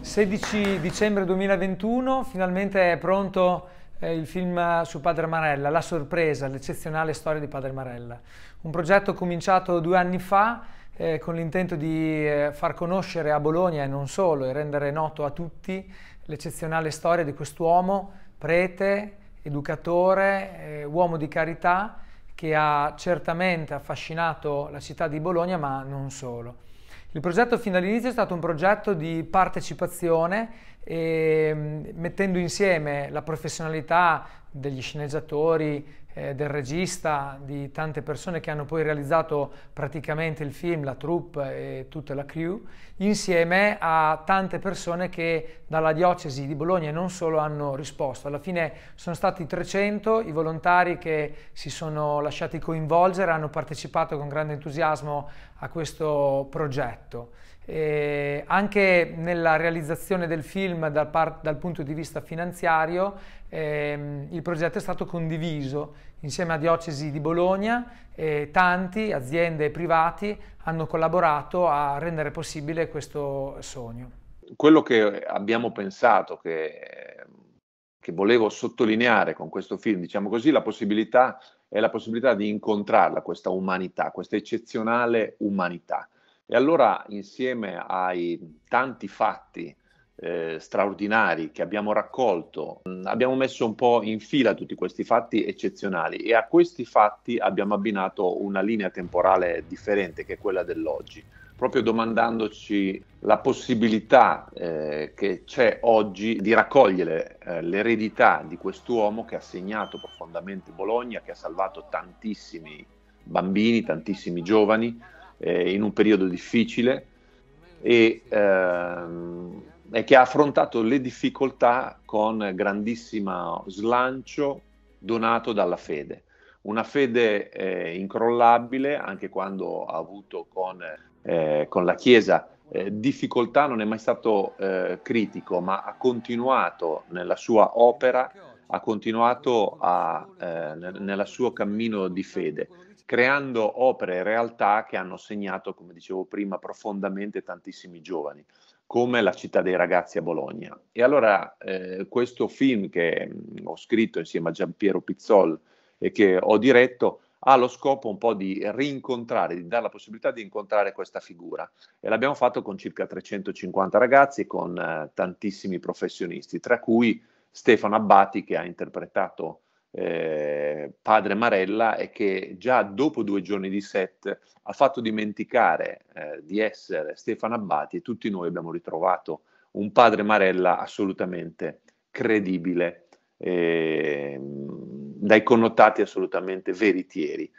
16 dicembre 2021, finalmente è pronto eh, il film su Padre Marella, La sorpresa, l'eccezionale storia di Padre Marella. Un progetto cominciato due anni fa eh, con l'intento di eh, far conoscere a Bologna e non solo e rendere noto a tutti l'eccezionale storia di quest'uomo, prete, educatore, eh, uomo di carità che ha certamente affascinato la città di Bologna ma non solo. Il progetto fin dall'inizio è stato un progetto di partecipazione e, ehm, mettendo insieme la professionalità degli sceneggiatori, eh, del regista, di tante persone che hanno poi realizzato praticamente il film, la troupe e tutta la crew, insieme a tante persone che dalla diocesi di Bologna e non solo hanno risposto. Alla fine sono stati 300 i volontari che si sono lasciati coinvolgere, hanno partecipato con grande entusiasmo a questo progetto. E anche nella realizzazione del film dal, dal punto di vista finanziario ehm, il progetto è stato condiviso insieme a Diocesi di Bologna e tanti aziende e privati hanno collaborato a rendere possibile questo sogno. Quello che abbiamo pensato che che volevo sottolineare con questo film, diciamo così, la possibilità è la possibilità di incontrarla, questa umanità, questa eccezionale umanità. E allora, insieme ai tanti fatti eh, straordinari che abbiamo raccolto, mh, mm, abbiamo messo un po' in fila tutti questi fatti eccezionali e a questi fatti abbiamo abbinato una linea temporale differente che è quella dell'oggi proprio domandandoci la possibilità eh, che c'è oggi di raccogliere eh, l'eredità di quest'uomo che ha segnato profondamente Bologna, che ha salvato tantissimi bambini, tantissimi giovani eh, in un periodo difficile e, ehm, e che ha affrontato le difficoltà con grandissimo slancio donato dalla fede. Una fede eh, incrollabile anche quando ha avuto con, eh, con la Chiesa eh, difficoltà, non è mai stato eh, critico, ma ha continuato nella sua opera, ha continuato a, eh, nel suo cammino di fede creando opere e realtà che hanno segnato, come dicevo prima, profondamente tantissimi giovani, come La città dei ragazzi a Bologna. E allora eh, questo film che mh, mm, ho scritto insieme a Giampiero Pizzol e che ho diretto, ha lo scopo un po' di rincontrare, di dare la possibilità di incontrare questa figura. E l'abbiamo fatto con circa 350 ragazzi, con eh, tantissimi professionisti, tra cui Stefano Abbati che ha interpretato eh, padre Marella e che già dopo due giorni di set ha fatto dimenticare eh, di essere Stefano Abbati e tutti noi abbiamo ritrovato un padre Marella assolutamente credibile, eh, dai connotati assolutamente veritieri.